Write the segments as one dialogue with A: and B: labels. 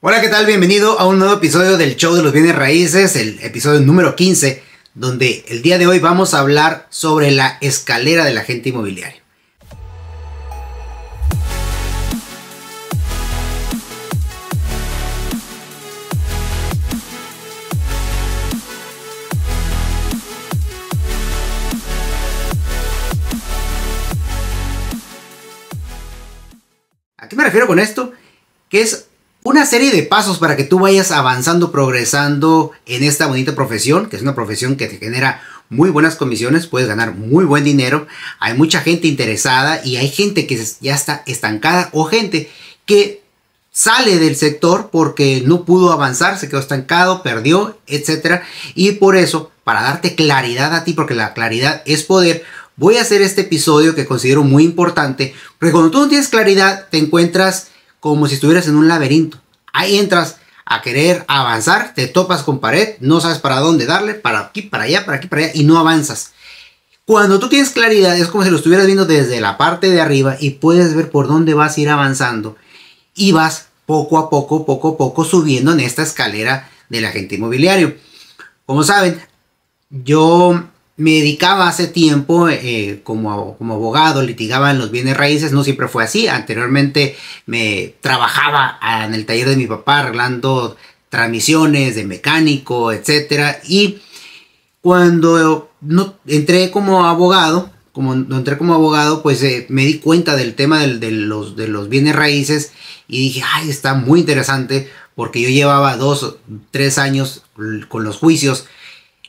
A: Hola, ¿qué tal? Bienvenido a un nuevo episodio del Show de los Bienes Raíces, el episodio número 15, donde el día de hoy vamos a hablar sobre la escalera del agente inmobiliario. ¿A qué me refiero con esto? Que es una serie de pasos para que tú vayas avanzando, progresando en esta bonita profesión, que es una profesión que te genera muy buenas comisiones, puedes ganar muy buen dinero, hay mucha gente interesada y hay gente que ya está estancada o gente que sale del sector porque no pudo avanzar, se quedó estancado, perdió, etc. Y por eso, para darte claridad a ti, porque la claridad es poder, voy a hacer este episodio que considero muy importante, porque cuando tú no tienes claridad, te encuentras como si estuvieras en un laberinto. Ahí entras a querer avanzar, te topas con pared, no sabes para dónde darle, para aquí, para allá, para aquí, para allá, y no avanzas. Cuando tú tienes claridad, es como si lo estuvieras viendo desde la parte de arriba y puedes ver por dónde vas a ir avanzando. Y vas poco a poco, poco a poco subiendo en esta escalera del agente inmobiliario. Como saben, yo me dedicaba hace tiempo eh, como, como, abogado, litigaba en los bienes raíces, no siempre fue así. Anteriormente me trabajaba en el taller de mi papá arreglando transmisiones de mecánico, etc. Y cuando no, entré como abogado, como entré como abogado, pues eh, me di cuenta del tema de, los, de los bienes raíces y dije, ay, está muy interesante porque yo llevaba dos, tres años con los juicios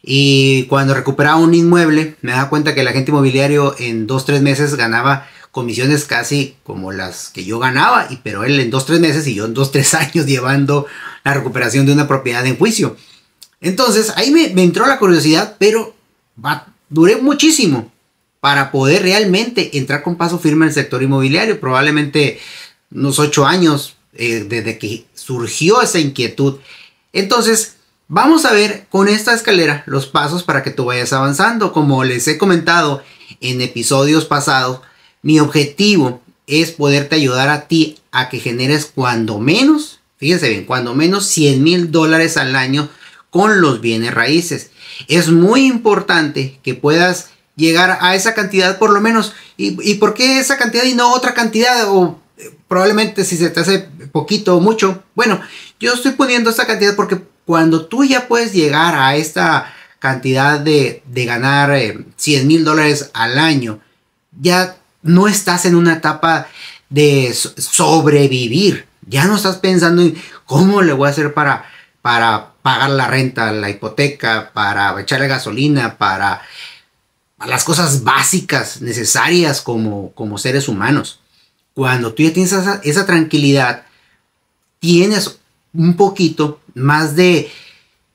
A: y cuando recuperaba un inmueble, me daba cuenta que el agente inmobiliario en 2 tres meses ganaba comisiones casi como las que yo ganaba, y, pero él en o tres meses y yo en o tres años llevando la recuperación de una propiedad en juicio. Entonces ahí me, entró la curiosidad, pero duré muchísimo para poder realmente entrar con paso firme en el sector inmobiliario. Probablemente unos ocho años eh, desde que surgió esa inquietud. Entonces, Vamos a ver con esta escalera los pasos para que tú vayas avanzando. Como les he comentado en episodios pasados, mi objetivo es poderte ayudar a ti a que generes cuando menos, fíjense bien, cuando menos 100 mil dólares al año con los bienes raíces. Es muy importante que puedas llegar a esa cantidad por lo menos. ¿Y, por qué esa cantidad y no otra cantidad? O eh, probablemente si se te hace poquito o mucho. Bueno, yo estoy poniendo esta cantidad porque cuando tú ya puedes llegar a esta cantidad de, ganar 100 eh, mil dólares al año, ya no estás en una etapa de sobrevivir. Ya no estás pensando en cómo le voy a hacer para, para pagar la renta, la hipoteca, para echarle gasolina, para las cosas básicas necesarias como, como seres humanos. Cuando tú ya tienes esa, esa tranquilidad, tienes un poquito más de,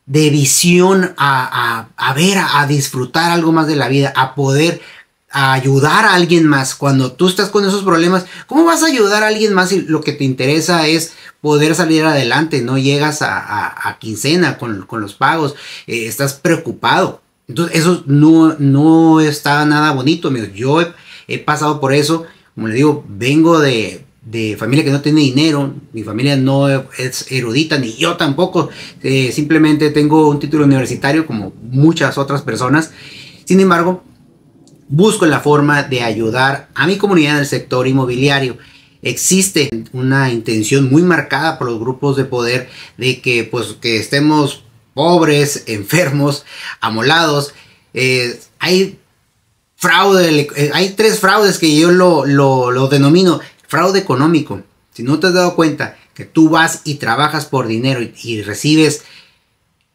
A: de visión a, a, ver, a, disfrutar algo más de la vida, a poder ayudar a alguien más. Cuando tú estás con esos problemas, ¿cómo vas a ayudar a alguien más si lo que te interesa es poder salir adelante? No llegas a, quincena con, los pagos, eh, estás preocupado. Entonces, eso no, no está nada bonito. Amigos. Yo he, pasado por eso. Como le digo, vengo de, de familia que no tiene dinero, mi familia no es erudita, ni yo tampoco, eh, simplemente tengo un título universitario como muchas otras personas. Sin embargo, busco la forma de ayudar a mi comunidad en el sector inmobiliario. Existe una intención muy marcada por los grupos de poder de que, pues, que estemos pobres, enfermos, amolados. Eh, hay fraude, eh, hay tres fraudes que yo lo, lo denomino fraude económico. Si no te has dado cuenta que tú vas y trabajas por dinero y, recibes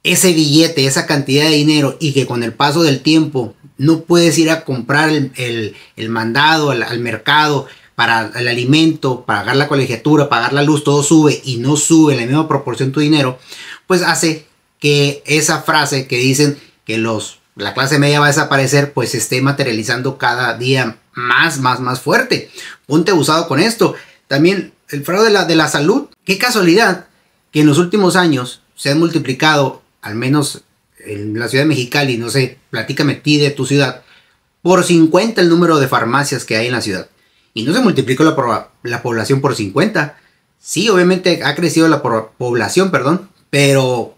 A: ese billete, esa cantidad de dinero y que con el paso del tiempo no puedes ir a comprar el, el, mandado al, al, mercado para el alimento, pagar la colegiatura, pagar la luz, todo sube y no sube en la misma proporción tu dinero, pues hace que esa frase que dicen que los la clase media va a desaparecer, pues se esté materializando cada día más, más, más fuerte. Ponte abusado con esto. También el fraude de la, de la salud. Qué casualidad que en los últimos años se ha multiplicado, al menos en la ciudad de Mexicali, no sé, platícame ti de tu ciudad, por 50 el número de farmacias que hay en la ciudad. Y no se multiplicó la, la población por 50. Sí, obviamente ha crecido la población, perdón, pero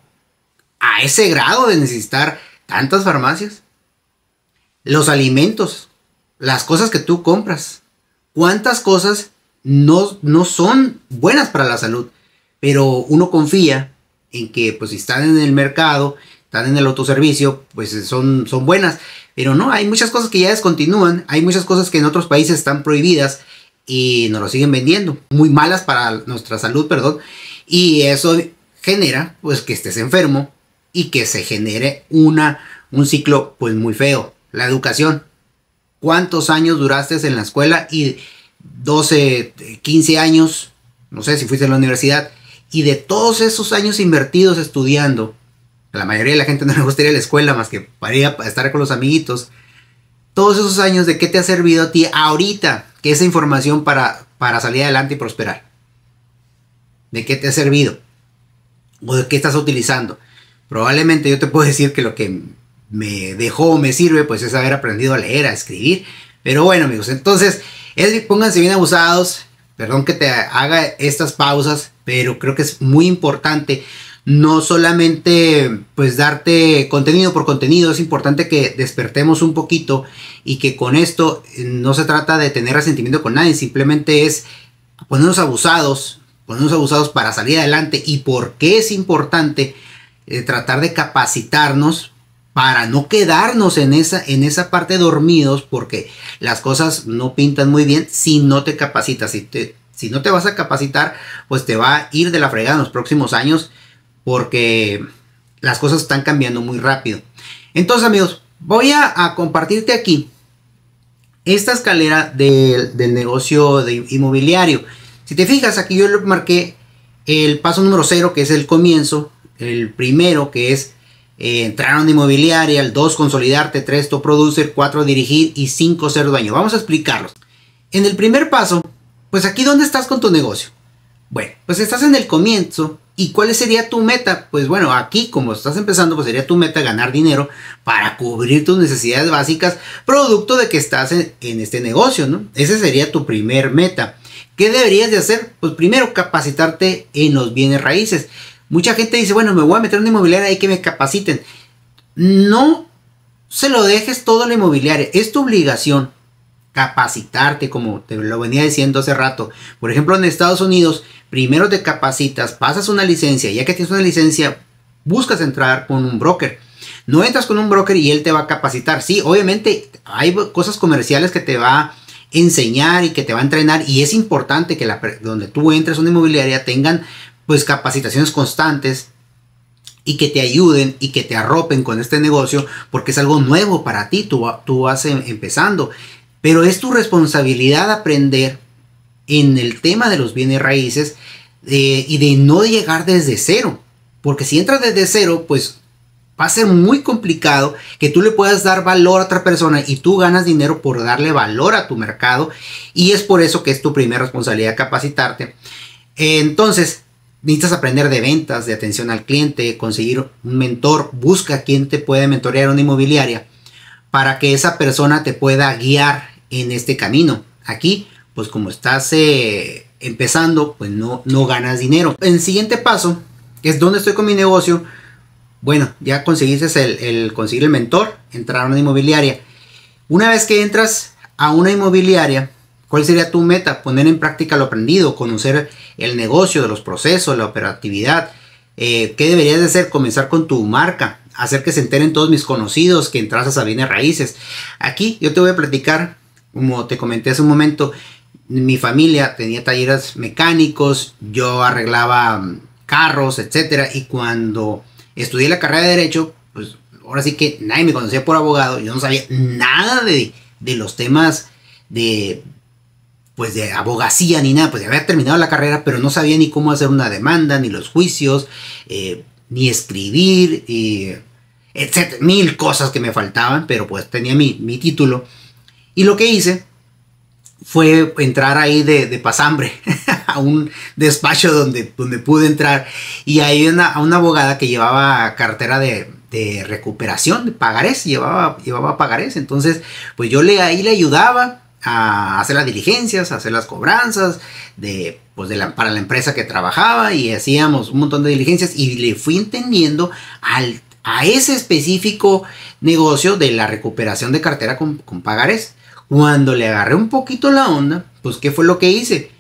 A: a ese grado de necesitar tantas farmacias, los alimentos, las cosas que tú compras, cuántas cosas no, no son buenas para la salud, pero uno confía en que pues si están en el mercado, están en el autoservicio, pues son, son buenas, pero no, hay muchas cosas que ya descontinúan, hay muchas cosas que en otros países están prohibidas y nos lo siguen vendiendo, muy malas para nuestra salud, perdón, y eso genera pues que estés enfermo, y que se genere una, un ciclo pues muy feo. La educación. ¿Cuántos años duraste en la escuela? Y 12, 15 años, no sé si fuiste a la universidad, y de todos esos años invertidos estudiando, la mayoría de la gente no le gustaría la escuela más que para ir estar con los amiguitos, todos esos años de qué te ha servido a ti ahorita que esa información para, para salir adelante y prosperar. ¿De qué te ha servido? ¿O de qué estás utilizando? Probablemente yo te puedo decir que lo que me dejó o me sirve, pues es haber aprendido a leer, a escribir. Pero bueno, amigos, entonces, pónganse bien abusados. Perdón que te haga estas pausas, pero creo que es muy importante no solamente pues darte contenido por contenido, es importante que despertemos un poquito y que con esto eh, no se trata de tener resentimiento con nadie, simplemente es ponernos abusados, ponernos abusados para salir adelante y por qué es importante eh, tratar de capacitarnos para no quedarnos en esa, en esa parte dormidos porque las cosas no pintan muy bien si no te capacitas. Si, te, si no te vas a capacitar, pues te va a ir de la fregada en los próximos años porque las cosas están cambiando muy rápido. Entonces amigos, voy a, compartirte aquí esta escalera del, negocio de inmobiliario. Si te fijas, aquí yo lo marqué el paso número cero que es el comienzo, el primero que es eh, entrar a una inmobiliaria, el 2 consolidarte, tres to producer, cuatro dirigir y cinco ser dueño. Vamos a explicarlos. En el primer paso, pues aquí dónde estás con tu negocio. Bueno, pues estás en el comienzo y cuál sería tu meta? Pues bueno, aquí como estás empezando, pues sería tu meta ganar dinero para cubrir tus necesidades básicas, producto de que estás en, este negocio, ¿no? Esa sería tu primer meta. ¿Qué deberías de hacer? Pues primero capacitarte en los bienes raíces. Mucha gente dice, bueno, me voy a meter en una inmobiliaria y que me capaciten. No se lo dejes todo a la inmobiliaria. Es tu obligación capacitarte, como te lo venía diciendo hace rato. Por ejemplo, en Estados Unidos, primero te capacitas, pasas una licencia. Ya que tienes una licencia, buscas entrar con un broker. No entras con un broker y él te va a capacitar. Sí, obviamente hay cosas comerciales que te va a enseñar y que te va a entrenar y es importante que la, donde tú entres en una inmobiliaria tengan pues capacitaciones constantes y que te ayuden y que te arropen con este negocio porque es algo nuevo para ti, tú, tú vas em, empezando. Pero es tu responsabilidad aprender en el tema de los bienes raíces eh, y de no llegar desde cero. Porque si entras desde cero, pues va a ser muy complicado que tú le puedas dar valor a otra persona y tú ganas dinero por darle valor a tu mercado. Y es por eso que es tu primera responsabilidad capacitarte. Entonces, necesitas aprender de ventas, de atención al cliente, conseguir un mentor, busca quien te puede mentorear una inmobiliaria para que esa persona te pueda guiar en este camino. Aquí, pues como estás eh, empezando, pues no, no ganas dinero. El siguiente paso es donde estoy con mi negocio. Bueno, ya conseguiste el, el conseguir el mentor, entrar a una inmobiliaria. Una vez que entras a una inmobiliaria, ¿Cuál sería tu meta? Poner en práctica lo aprendido, conocer el negocio, los procesos, la operatividad. Eh, ¿Qué deberías de hacer? Comenzar con tu marca, hacer que se enteren todos mis conocidos que entras a bienes Raíces. Aquí yo te voy a platicar, como te comenté hace un momento, mi familia tenía talleres mecánicos, yo arreglaba mm, carros, etcétera, y cuando estudié la carrera de derecho, pues ahora sí que nadie me conocía por abogado, yo no sabía nada de los temas de, pues de abogacía ni nada, pues había terminado la carrera, pero no sabía ni cómo hacer una demanda, ni los juicios, eh, ni escribir, y etcétera, mil cosas que me faltaban, pero pues tenía mi, título. Y lo que hice fue entrar ahí de, de pasambre a un despacho donde, donde pude entrar y ahí a una abogada que llevaba cartera de, de recuperación, de pagarés, llevaba, llevaba pagarés, entonces pues yo le, ahí le ayudaba a hacer las diligencias, a hacer las cobranzas de, pues, de la, para la empresa que trabajaba y hacíamos un montón de diligencias y le fui entendiendo a ese específico negocio de la recuperación de cartera con, con pagarés. Cuando le agarré un poquito la onda, pues ¿qué fue lo que hice?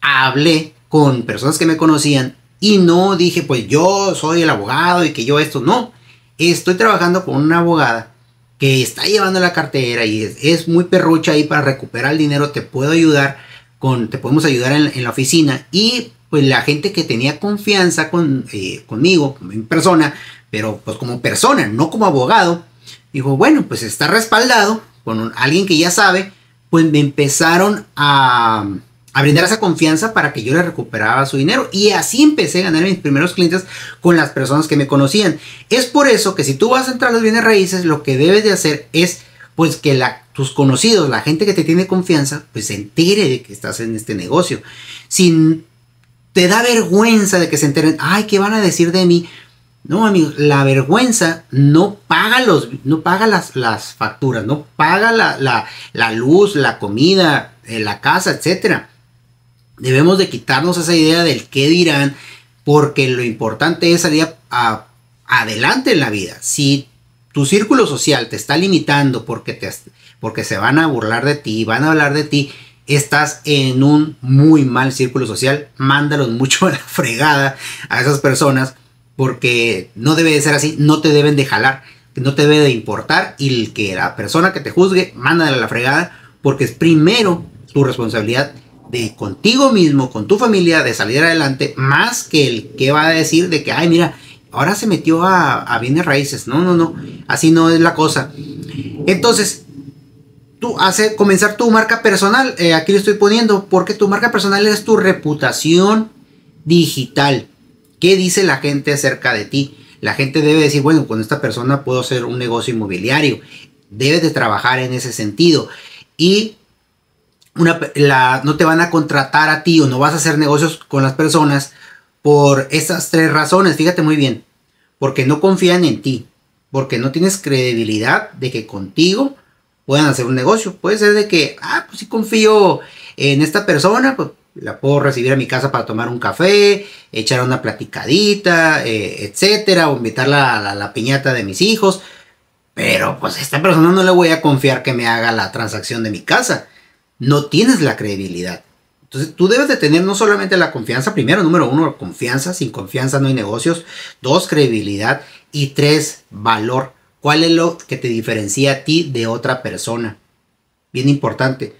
A: Hablé con personas que me conocían y no dije, pues yo soy el abogado y que yo esto, no. Estoy trabajando con una abogada que está llevando la cartera y es, muy perrucha ahí para recuperar el dinero, te puedo ayudar, con, te podemos ayudar en, la oficina. Y pues la gente que tenía confianza con, eh, conmigo, en persona, pero pues como persona, no como abogado, dijo, bueno, pues está respaldado con alguien que ya sabe, pues me empezaron a a brindar esa confianza para que yo le recuperara su dinero. Y así empecé a ganar mis primeros clientes con las personas que me conocían. Es por eso que si tú vas a entrar a los bienes raíces, lo que debes de hacer es pues que tus conocidos, la gente que te tiene confianza, pues se entere de que estás en este negocio. Si te da vergüenza de que se enteren, ay, ¿qué van a decir de mí? No, amigo, la vergüenza no paga, los, no paga las, las facturas, no paga la, luz, la comida, eh, la casa, etcétera Debemos de quitarnos esa idea del qué dirán, porque lo importante es salir adelante en la vida. Si tu círculo social te está limitando porque, te, porque se van a burlar de ti, van a hablar de ti, estás en un muy mal círculo social. Mándalos mucho a la fregada a esas personas porque no debe de ser así, no te deben de jalar, no te debe de importar y que la persona que te juzgue, mándala a la fregada porque es primero tu responsabilidad de contigo mismo, con tu familia, de salir adelante, más que el que va a decir de que, ay, mira, ahora se metió a, bienes raíces. No, no, no, así no es la cosa. Entonces, tú hace comenzar tu marca personal, eh, aquí lo estoy poniendo, porque tu marca personal es tu reputación digital. ¿Qué dice la gente acerca de ti? La gente debe decir, bueno, con esta persona puedo hacer un negocio inmobiliario. Debes de trabajar en ese sentido. Y una, no te van a contratar a ti o no vas a hacer negocios con las personas por esas tres razones. Fíjate muy bien. Porque no confían en ti. Porque no tienes credibilidad de que contigo puedan hacer un negocio. Puede ser de que, ah, pues sí confío en esta persona, pues la puedo recibir a mi casa para tomar un café, echar una platicadita, eh, etcétera, o invitarla a la, la piñata de mis hijos. Pero pues a esta persona no le voy a confiar que me haga la transacción de mi casa no tienes la credibilidad. Entonces tú debes de tener no solamente la confianza, primero, número uno, confianza, sin confianza no hay negocios, dos, credibilidad y tres, valor. ¿Cuál es lo que te diferencia a ti de otra persona? Bien importante.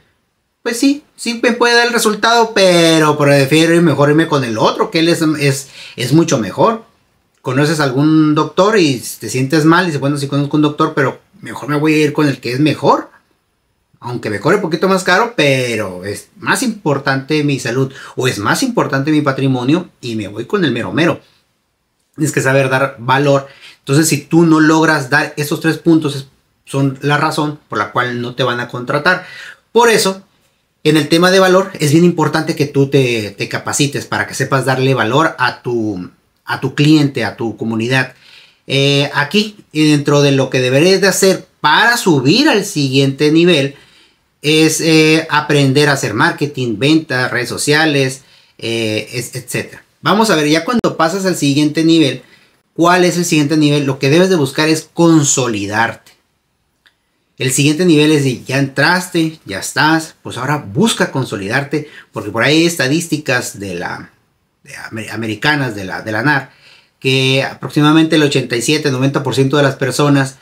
A: Pues sí, sí me puede dar el resultado, pero prefiero ir mejor irme con el otro, que él es, es, mucho mejor. Conoces algún doctor y te sientes mal y dices, bueno, sí conozco un doctor, pero mejor me voy a ir con el que es mejor aunque me corre un poquito más caro, pero es más importante mi salud o es más importante mi patrimonio y me voy con el mero mero. Tienes que saber dar valor. Entonces, si tú no logras dar esos tres puntos, son la razón por la cual no te van a contratar. Por eso, en el tema de valor, es bien importante que tú te, capacites para que sepas darle valor a tu, a tu cliente, a tu comunidad. Eh, aquí, dentro de lo que deberías de hacer para subir al siguiente nivel, es eh, aprender a hacer marketing, ventas, redes sociales, eh, etc. Vamos a ver, ya cuando pasas al siguiente nivel, ¿cuál es el siguiente nivel? Lo que debes de buscar es consolidarte. El siguiente nivel es de ya entraste, ya estás, pues ahora busca consolidarte, porque por ahí hay estadísticas de la, americanas de la, de la NAR, que aproximadamente el 87-90% de las personas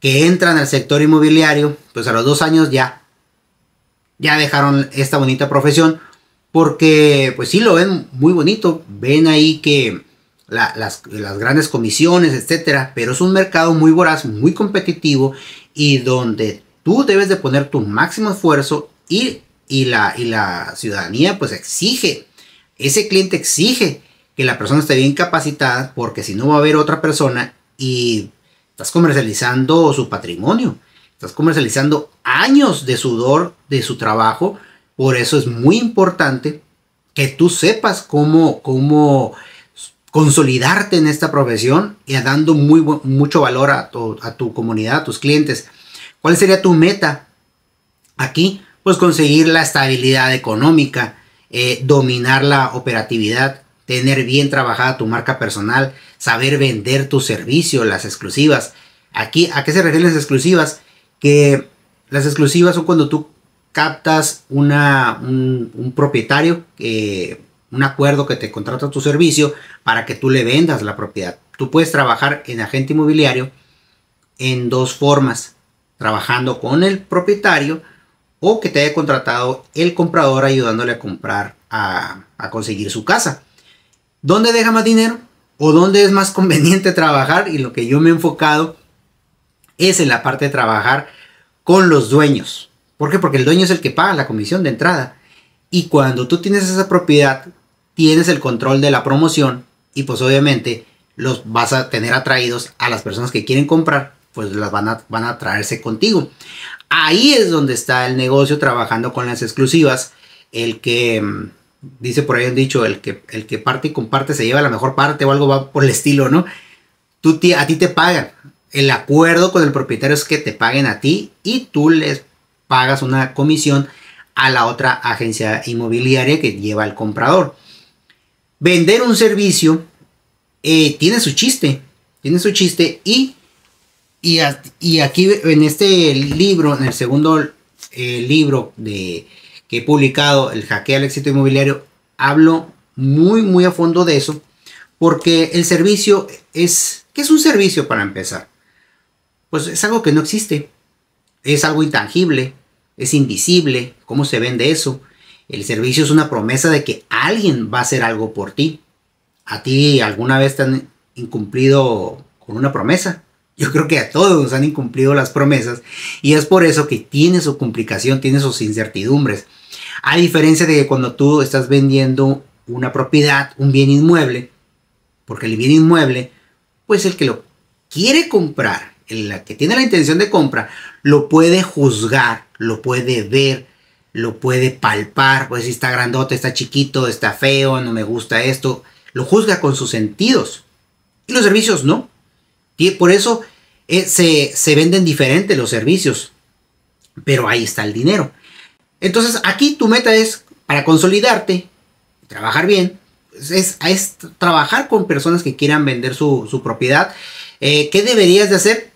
A: que entran al sector inmobiliario, pues a los dos años ya ya dejaron esta bonita profesión porque pues sí lo ven muy bonito, ven ahí que las, grandes comisiones, etcétera, pero es un mercado muy voraz, muy competitivo y donde tú debes de poner tu máximo esfuerzo y, y, la, y la ciudadanía pues exige, ese cliente exige que la persona esté bien capacitada porque si no va a haber otra persona y estás comercializando su patrimonio. Estás comercializando años de sudor de su trabajo. Por eso es muy importante que tú sepas cómo, cómo consolidarte en esta profesión y dando muy, mucho valor a tu, comunidad, a tus clientes. ¿Cuál sería tu meta aquí? Pues conseguir la estabilidad económica, eh, dominar la operatividad, tener bien trabajada tu marca personal, saber vender tu servicio, las exclusivas. Aquí, ¿a qué se refieren las exclusivas? las exclusivas son cuando tú captas un, propietario, eh, un acuerdo que te contrata tu servicio para que tú le vendas la propiedad. Tú puedes trabajar en agente inmobiliario en dos formas, trabajando con el propietario o que te haya contratado el comprador ayudándole a comprar, a, a conseguir su casa. ¿Dónde deja más dinero? ¿O dónde es más conveniente trabajar? Y lo que yo me he enfocado es en la parte de trabajar con los dueños. ¿Por qué? Porque el dueño es el que paga la comisión de entrada. Y cuando tú tienes esa propiedad, tienes el control de la promoción y pues obviamente los vas a tener atraídos a las personas que quieren comprar, pues las van a, van traerse contigo. Ahí es donde está el negocio trabajando con las exclusivas. El que, mm, dice por ahí han dicho, el que, el que parte y comparte se lleva la mejor parte o algo va por el estilo, ¿no? Tú, a ti te pagan el acuerdo con el propietario es que te paguen a ti y tú les pagas una comisión a la otra agencia inmobiliaria que lleva al comprador. Vender un servicio eh, tiene su chiste, tiene su chiste y, y, aquí en este libro, en el segundo eh, libro de, que he publicado, El hackeo al éxito inmobiliario, hablo muy, muy a fondo de eso, porque el servicio es, ¿qué es un servicio para empezar? pues es algo que no existe. Es algo intangible, es invisible. ¿Cómo se vende eso? El servicio es una promesa de que alguien va a hacer algo por ti. ¿A ti alguna vez te han incumplido con una promesa? Yo creo que a todos nos han incumplido las promesas y es por eso que tiene su complicación, tiene sus incertidumbres. A diferencia de cuando tú estás vendiendo una propiedad, un bien inmueble, porque el bien inmueble, pues el que lo quiere comprar la que tiene la intención de compra, lo puede juzgar, lo puede ver, lo puede palpar, pues si está grandote, está chiquito, está feo, no me gusta esto, lo juzga con sus sentidos. Y los servicios no. Y por eso eh, se, venden diferentes los servicios. Pero ahí está el dinero. Entonces aquí tu meta es, para consolidarte, trabajar bien, pues, es, trabajar con personas que quieran vender su, propiedad. Eh, ¿Qué deberías de hacer?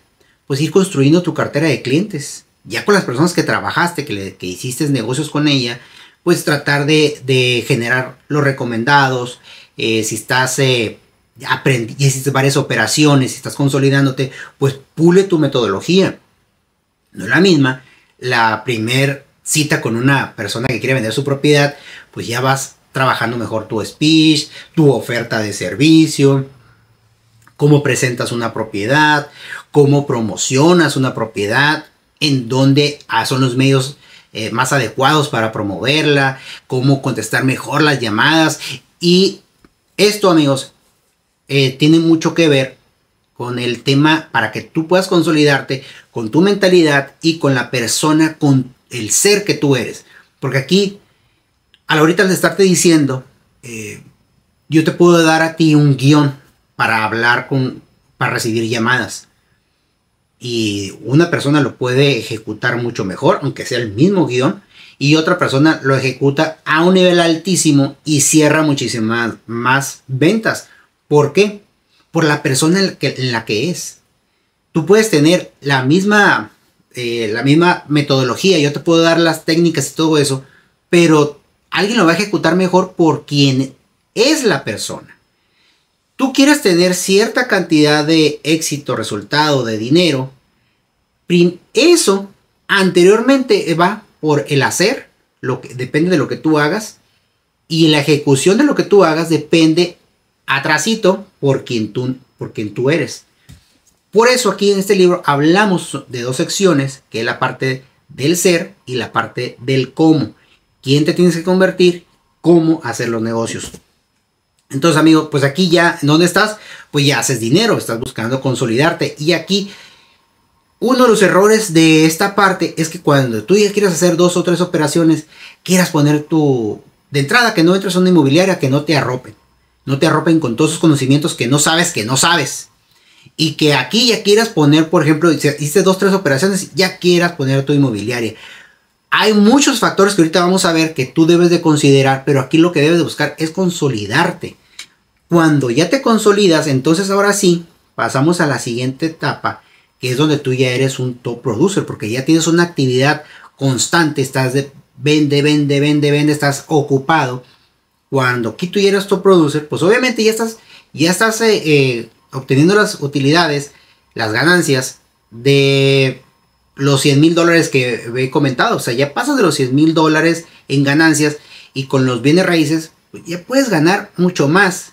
A: pues ir construyendo tu cartera de clientes. Ya con las personas que trabajaste, que, hiciste negocios con ella, pues tratar de, generar los recomendados, eh, si estás... Eh, aprendiendo hiciste varias operaciones, ...si estás consolidándote, pues pule tu metodología. No es la misma la primer cita con una persona que quiere vender su propiedad, pues ya vas trabajando mejor tu speech, tu oferta de servicio, cómo presentas una propiedad, cómo promocionas una propiedad, en dónde ah, son los medios eh, más adecuados para promoverla, cómo contestar mejor las llamadas. Y esto, amigos, eh, tiene mucho que ver con el tema para que tú puedas consolidarte con tu mentalidad y con la persona, con el ser que tú eres. Porque aquí, a la ahorita de estarte diciendo, eh, yo te puedo dar a ti un guión para hablar con, para recibir llamadas. Y una persona lo puede ejecutar mucho mejor, aunque sea el mismo guión, y otra persona lo ejecuta a un nivel altísimo y cierra muchísimas más ventas. ¿Por qué? Por la persona en la que, es. Tú puedes tener la misma, eh, la misma metodología, yo te puedo dar las técnicas y todo eso, pero alguien lo va a ejecutar mejor por quien es la persona tú quieres tener cierta cantidad de éxito, resultado, de dinero, eso anteriormente va por el hacer, lo que, depende de lo que tú hagas, y la ejecución de lo que tú hagas depende atrasito por quien tú, por quien tú eres. Por eso aquí en este libro hablamos de dos secciones, que es la parte del ser y la parte del cómo. ¿Quién te tienes que convertir? ¿Cómo hacer los negocios? Entonces, amigo, pues aquí ya, ¿dónde estás? Pues ya haces dinero, estás buscando consolidarte. Y aquí, uno de los errores de esta parte es que cuando tú ya quieras hacer dos o tres operaciones, quieras poner tu... De entrada, que no entres a una inmobiliaria, que no te arropen. No te arropen con todos esos conocimientos que no sabes, que no sabes. Y que aquí ya quieras poner, por ejemplo, si hiciste dos o tres operaciones, ya quieras poner tu inmobiliaria. Hay muchos factores que ahorita vamos a ver que tú debes de considerar, pero aquí lo que debes de buscar es consolidarte cuando ya te consolidas, entonces ahora sí, pasamos a la siguiente etapa, que es donde tú ya eres un top producer, porque ya tienes una actividad constante, estás de vende, vende, vende, vende, estás ocupado. Cuando aquí tú ya eres top producer, pues obviamente ya estás, ya estás eh, eh, obteniendo las utilidades, las ganancias de los 100 mil dólares que he comentado. O sea, ya pasas de los 100 mil dólares en ganancias y con los bienes raíces, pues ya puedes ganar mucho más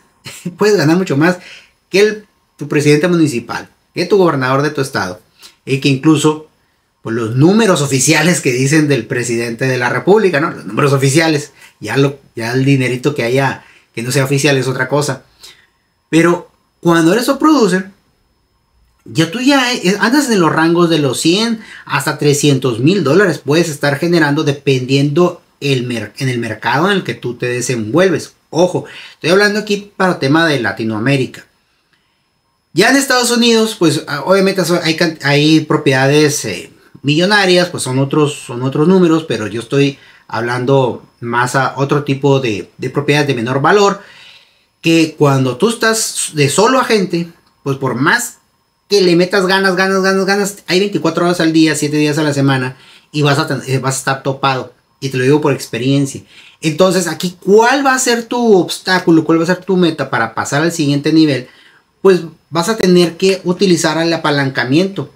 A: puedes ganar mucho más que el, tu presidente municipal, que tu gobernador de tu estado. Y que incluso por pues, los números oficiales que dicen del presidente de la República, ¿no? Los números oficiales, ya, lo, ya el dinerito que haya, que no sea oficial es otra cosa. Pero cuando eres un producer, ya tú ya e, e, andas en los rangos de los 100 hasta 300 mil dólares puedes estar generando dependiendo el en el mercado en el que tú te desenvuelves. Ojo, estoy hablando aquí para el tema de Latinoamérica. Ya en Estados Unidos, pues ah, obviamente hay, propiedades eh, millonarias, pues son otros, son otros números, pero yo estoy hablando más a otro tipo de, propiedades de menor valor, que cuando tú estás de solo agente, pues por más que le metas ganas, ganas, ganas, ganas, hay 24 horas al día, 7 días a la semana, y vas a, eh, vas a estar topado. Y te lo digo por experiencia. Entonces aquí, ¿cuál va a ser tu obstáculo? ¿Cuál va a ser tu meta para pasar al siguiente nivel? Pues vas a tener que utilizar el apalancamiento.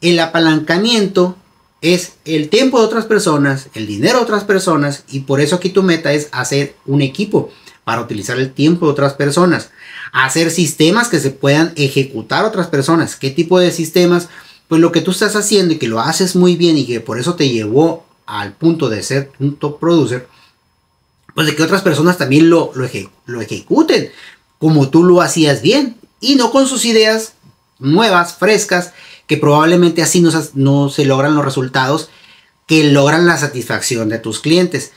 A: El apalancamiento es el tiempo de otras personas, el dinero de otras personas y por eso aquí tu meta es hacer un equipo para utilizar el tiempo de otras personas, hacer sistemas que se puedan ejecutar otras personas. ¿Qué tipo de sistemas? Pues lo que tú estás haciendo y que lo haces muy bien y que por eso te llevó al punto de ser un top producer pues de que otras personas también lo, lo, ejecuten como tú lo hacías bien y no con sus ideas nuevas, frescas, que probablemente así no, se logran los resultados que logran la satisfacción de tus clientes.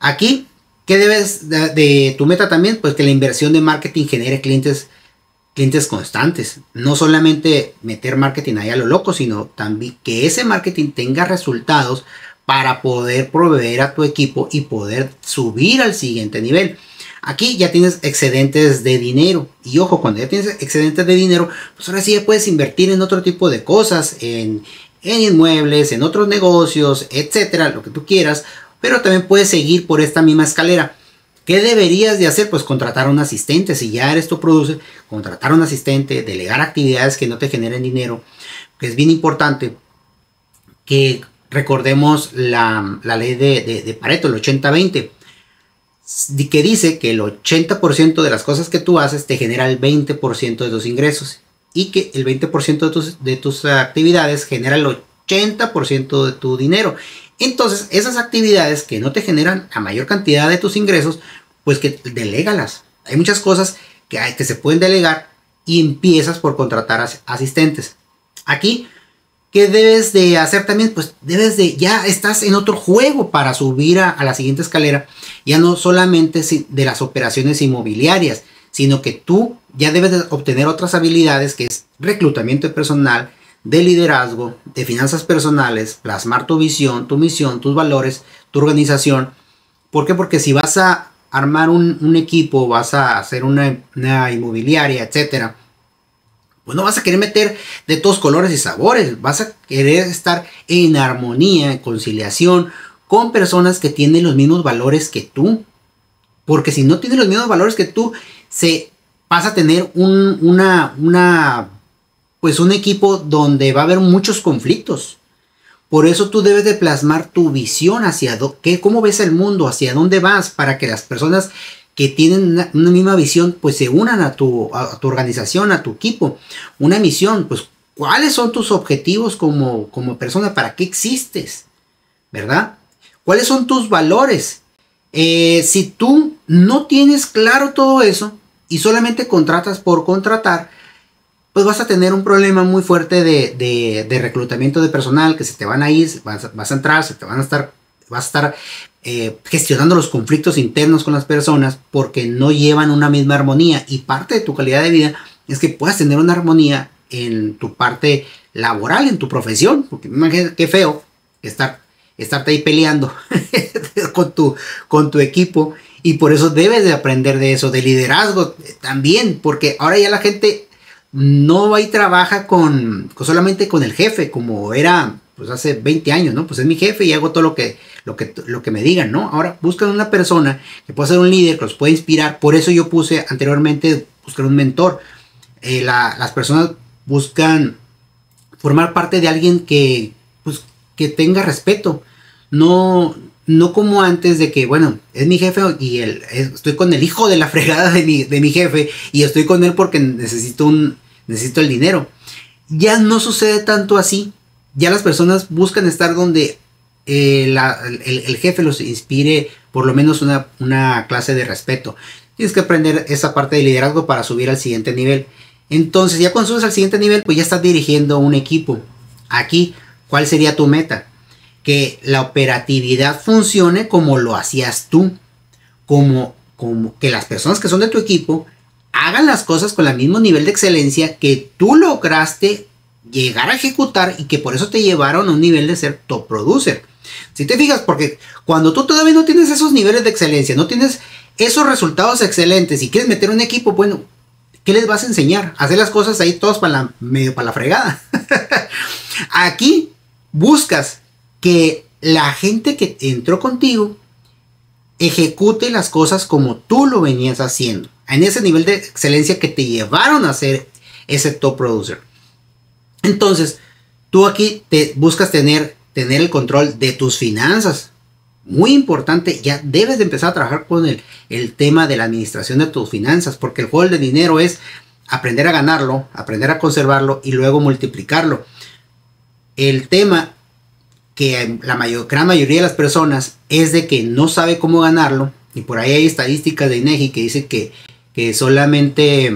A: Aquí, ¿qué debes de, tu meta también? Pues que la inversión de marketing genere clientes, clientes constantes. No solamente meter marketing ahí a lo loco, sino también que ese marketing tenga resultados para poder proveer a tu equipo y poder subir al siguiente nivel. Aquí ya tienes excedentes de dinero. Y ojo, cuando ya tienes excedentes de dinero, pues ahora sí ya puedes invertir en otro tipo de cosas, en, inmuebles, en otros negocios, etcétera, lo que tú quieras. Pero también puedes seguir por esta misma escalera. ¿Qué deberías de hacer? Pues contratar un asistente. Si ya eres tu producer, contratar un asistente, delegar actividades que no te generen dinero. Que es bien importante que Recordemos la, ley de, Pareto, el 80-20, que dice que el 80% de las cosas que tú haces te genera el 20% de tus ingresos y que el 20% de tus, actividades genera el 80% de tu dinero. Entonces, esas actividades que no te generan la mayor cantidad de tus ingresos, pues que delegalas. Hay muchas cosas que, que se pueden delegar y empiezas por contratar asistentes. Aquí ¿Qué debes de hacer también? Pues debes de, ya estás en otro juego para subir a, la siguiente escalera, ya no solamente de las operaciones inmobiliarias, sino que tú ya debes de obtener otras habilidades que es reclutamiento de personal, de liderazgo, de finanzas personales, plasmar tu visión, tu misión, tus valores, tu organización. ¿Por qué? Porque si vas a armar un, equipo, vas a hacer una inmobiliaria, etcétera, pues no vas a querer meter de todos colores y sabores, vas a querer estar en armonía, en conciliación con personas que tienen los mismos valores que tú. Porque si no tienes los mismos valores que tú, se vas a tener un, una, pues un equipo donde va a haber muchos conflictos. Por eso tú debes de plasmar tu visión hacia cómo ves el mundo, hacia dónde vas, para que las personas que tienen una, misma visión, pues se unan a tu, organización, a tu equipo. Una misión, pues ¿Cuáles son tus objetivos como, como, persona? ¿Para qué existes? ¿Verdad? ¿Cuáles son tus valores? Eh, si tú no tienes claro todo eso y solamente contratas por contratar, pues vas a tener un problema muy fuerte de, reclutamiento de personal que se te van a ir, vas, a entrar, se te van a estar, vas a estar eh, gestionando los conflictos internos con las personas porque no llevan una misma armonía y parte de tu calidad de vida es que puedas tener una armonía en tu parte laboral, en tu profesión, porque imagínate qué feo estar, estarte ahí peleando con, tu, con tu equipo y por eso debes de aprender de eso, de liderazgo también, porque ahora ya la gente no va y trabaja con solamente con el jefe, como era pues hace 20 años, ¿no? Pues es mi jefe y hago todo lo que lo que, lo que me digan, ¿no? Ahora buscan una persona que pueda ser un líder, que los pueda inspirar. Por eso yo puse anteriormente buscar un mentor. Eh, las personas buscan formar parte de alguien que, pues, que tenga respeto. No, no como antes de que, bueno, es mi jefe y estoy con el hijo de la fregada de mi, jefe y estoy con él porque necesito, un, necesito el dinero. Ya no sucede tanto así. Ya las personas buscan estar donde eh, el, jefe los inspire por lo menos una, clase de respeto. Tienes que aprender esa parte de liderazgo para subir al siguiente nivel. Entonces, ya cuando subes al siguiente nivel, pues ya estás dirigiendo un equipo. Aquí, ¿cuál sería tu meta? Que la operatividad funcione como lo hacías tú. Como, como que las personas que son de tu equipo hagan las cosas con el mismo nivel de excelencia que tú lograste llegar a ejecutar y que por eso te llevaron a un nivel de ser top producer. Si te fijas, porque cuando tú todavía no tienes esos niveles de excelencia, no tienes esos resultados excelentes y quieres meter un equipo, bueno, ¿qué les vas a enseñar? Hacer las cosas ahí todos para la, medio para la fregada. Aquí buscas que la gente que entró contigo ejecute las cosas como tú lo venías haciendo, en ese nivel de excelencia que te llevaron a ser ese top producer. Entonces, tú aquí te buscas tener tener el control de tus finanzas. Muy importante, ya debes de empezar a trabajar con el, el tema de la administración de tus finanzas, porque el juego del dinero es aprender a ganarlo, aprender a conservarlo y luego multiplicarlo. El tema que la mayor, gran mayoría de las personas es de que no sabe cómo ganarlo, y por ahí hay estadísticas de INEGI que dice que, que solamente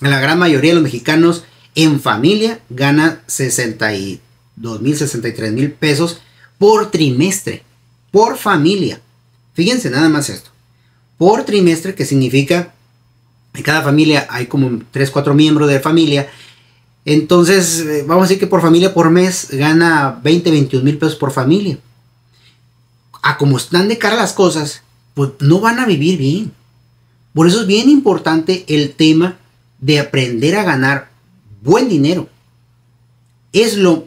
A: la gran mayoría de los mexicanos en familia gana 63 2.063 mil pesos por trimestre, por familia. Fíjense nada más esto. Por trimestre, que significa en cada familia hay como 3, 4 miembros de familia. Entonces, eh, vamos a decir que por familia por mes gana 20, 21 mil pesos por familia. A como están de cara las cosas, pues no van a vivir bien. Por eso es bien importante el tema de aprender a ganar buen dinero. Es lo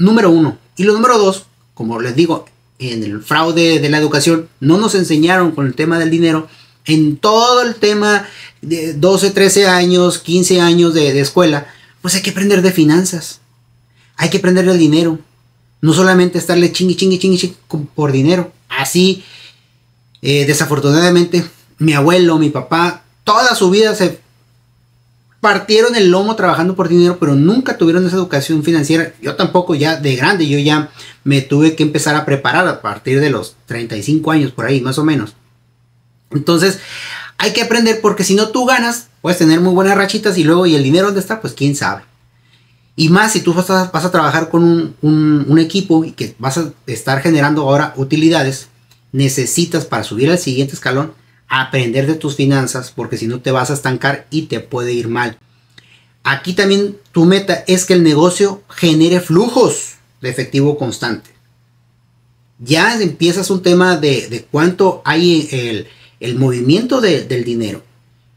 A: número uno. Y lo número dos, como les digo, en el fraude de la educación, no nos enseñaron con el tema del dinero. En todo el tema de 12, 13 años, 15 años de, escuela, pues hay que aprender de finanzas. Hay que aprender del dinero. No solamente estarle chingue, chingue, chingue, chingue por dinero. Así, eh, desafortunadamente, mi abuelo, mi papá, toda su vida se partieron el lomo trabajando por dinero, pero nunca tuvieron esa educación financiera. Yo tampoco ya de grande, yo ya me tuve que empezar a preparar a partir de los 35 años, por ahí, más o menos. Entonces, hay que aprender porque si no tú ganas, puedes tener muy buenas rachitas y luego, ¿y el dinero dónde está? Pues quién sabe. Y más si tú vas a, trabajar con un, un equipo y que vas a estar generando ahora utilidades, necesitas para subir al siguiente escalón, aprender de tus finanzas, porque si no te vas a estancar y te puede ir mal. Aquí también tu meta es que el negocio genere flujos de efectivo constante. Ya empiezas un tema de, cuánto hay el, el movimiento del dinero.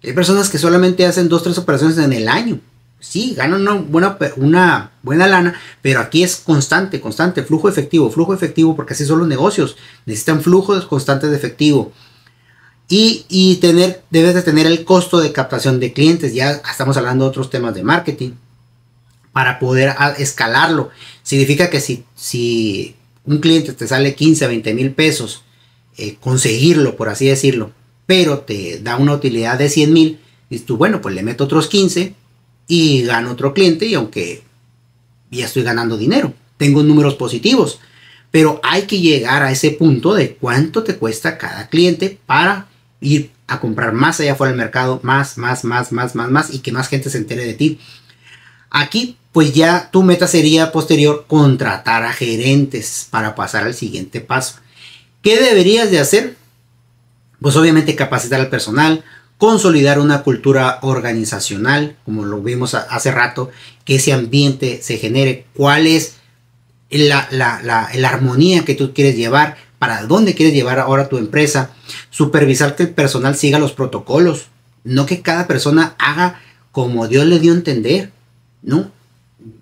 A: Hay personas que solamente hacen dos, tres operaciones en el año. Sí, ganan una buena, una buena lana, pero aquí es constante, constante, flujo efectivo, flujo efectivo, porque así son los negocios. Necesitan flujos constantes de efectivo. Y, tener, debes de tener el costo de captación de clientes. Ya estamos hablando de otros temas de marketing. Para poder ah, escalarlo. Significa que si, si un cliente te sale 15, 20 mil pesos, eh, conseguirlo, por así decirlo, pero te da una utilidad de 100 mil, dices tú, bueno, pues le meto otros 15 y gano otro cliente y aunque ya estoy ganando dinero, tengo números positivos, pero hay que llegar a ese punto de cuánto te cuesta cada cliente para ir a comprar más allá fuera del mercado, más, más, más, más, más, más, y que más gente se entere de ti. Aquí, pues ya tu meta sería posterior contratar a gerentes para pasar al siguiente paso. ¿Qué deberías de hacer? Pues obviamente capacitar al personal, consolidar una cultura organizacional, como lo vimos hace rato, que ese ambiente se genere, cuál es la, la armonía que tú quieres llevar, para dónde quieres llevar ahora tu empresa, supervisar que el personal siga los protocolos, no que cada persona haga como Dios le dio a entender, ¿no?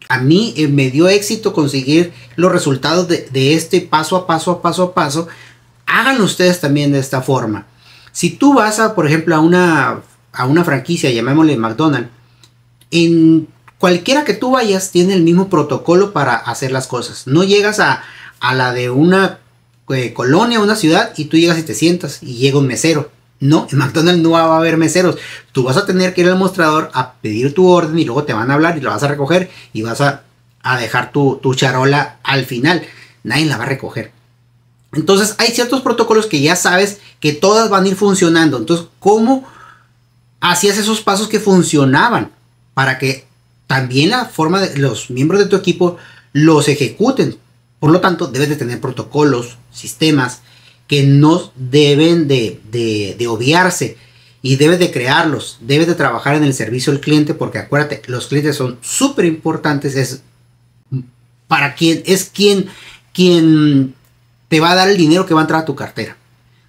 A: A mí eh, me dio éxito conseguir los resultados de, este paso a paso, a paso a paso. hagan ustedes también de esta forma. Si tú vas a, por ejemplo, a una, a una franquicia, llamémosle McDonald's, en cualquiera que tú vayas tiene el mismo protocolo para hacer las cosas. No llegas a la de una eh, colonia, una ciudad, y tú llegas y te sientas y llega un mesero. No, en McDonald's no va a haber meseros. Tú vas a tener que ir al mostrador a pedir tu orden y luego te van a hablar y lo vas a recoger y vas a, dejar tu, tu charola al final. Nadie la va a recoger. Entonces hay ciertos protocolos que ya sabes que todas van a ir funcionando. Entonces, ¿cómo hacías esos pasos que funcionaban para que también la forma de los miembros de tu equipo los ejecuten? Por lo tanto, debes de tener protocolos, sistemas que no deben de, obviarse y debes de crearlos, debes de trabajar en el servicio al cliente porque acuérdate, los clientes son súper importantes, es para quien es quien quien te va a dar el dinero que va a entrar a tu cartera.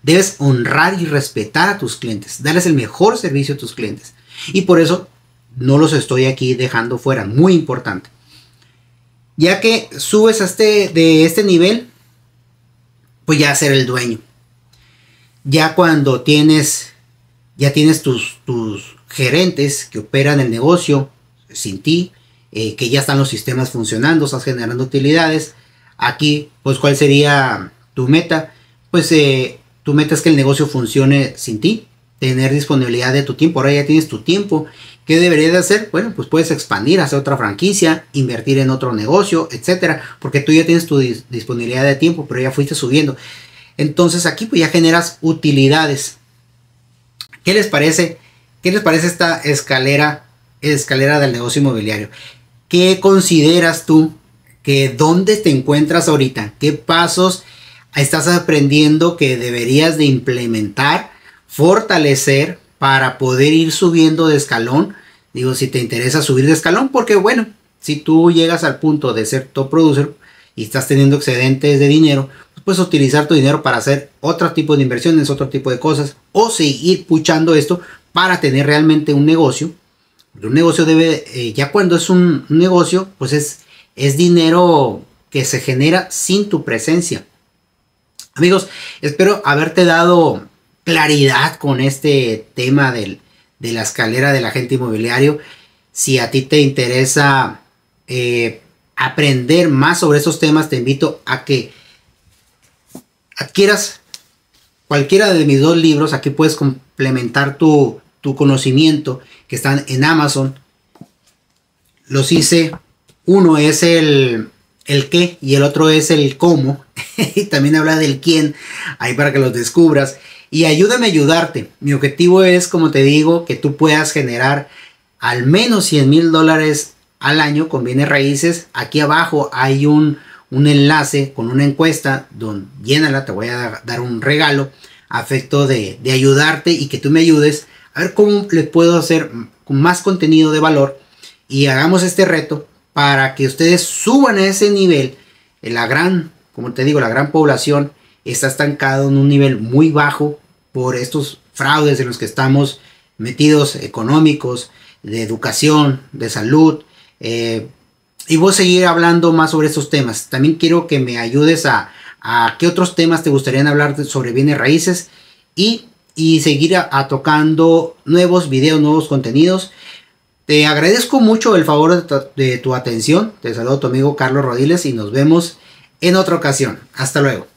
A: Debes honrar y respetar a tus clientes, darles el mejor servicio a tus clientes. Y por eso no los estoy aquí dejando fuera, muy importante. Ya que subes a este, de este nivel, pues ya ser el dueño. Ya cuando tienes, ya tienes tus, gerentes que operan el negocio sin ti, eh, que ya están los sistemas funcionando, estás generando utilidades. Aquí, pues, ¿cuál sería tu meta? Pues eh, tu meta es que el negocio funcione sin ti, tener disponibilidad de tu tiempo. Ahora ya tienes tu tiempo ¿Qué deberías de hacer? Bueno, pues puedes expandir, hacer otra franquicia, invertir en otro negocio, etcétera, porque tú ya tienes tu disponibilidad de tiempo, pero ya fuiste subiendo. Entonces aquí pues ya generas utilidades. ¿Qué les parece? ¿Qué les parece esta escalera, escalera del negocio inmobiliario? ¿Qué consideras tú que dónde te encuentras ahorita? ¿Qué pasos estás aprendiendo que deberías de implementar, fortalecer para poder ir subiendo de escalón. Digo, si te interesa subir de escalón, porque bueno, si tú llegas al punto de ser top producer y estás teniendo excedentes de dinero, pues Puedes utilizar tu dinero para hacer otro tipo de inversiones, otro tipo de cosas, o seguir puchando esto para tener realmente un negocio. Un negocio debe, eh, ya cuando es un, un negocio, pues es, es dinero que se genera sin tu presencia. Amigos, espero haberte dado claridad con este tema del, de la escalera del agente inmobiliario. Si a ti te interesa eh, aprender más sobre esos temas, te invito a que adquieras cualquiera de mis dos libros. Aquí puedes complementar tu, conocimiento que están en Amazon. Los hice. Uno es el, el qué y el otro es el cómo. y también habla del quién. Ahí para que los descubras y ayúdame a ayudarte. Mi objetivo es, como te digo, que tú puedas generar al menos 100 mil dólares al año con bienes raíces. Aquí abajo hay un, un enlace con una encuesta donde llénala, te voy a dar un regalo afecto de, de ayudarte y que tú me ayudes a ver cómo le puedo hacer más contenido de valor y hagamos este reto para que ustedes suban a ese nivel. La gran, como te digo, la gran población está estancado en un nivel muy bajo por estos fraudes en los que estamos metidos económicos, de educación, de salud. Eh, y voy a seguir hablando más sobre estos temas. También quiero que me ayudes a, qué otros temas te gustaría hablar sobre bienes raíces y, seguir a, tocando nuevos videos, nuevos contenidos. Te agradezco mucho el favor de tu, atención. Te saludo tu amigo Carlos Rodiles y nos vemos en otra ocasión. Hasta luego.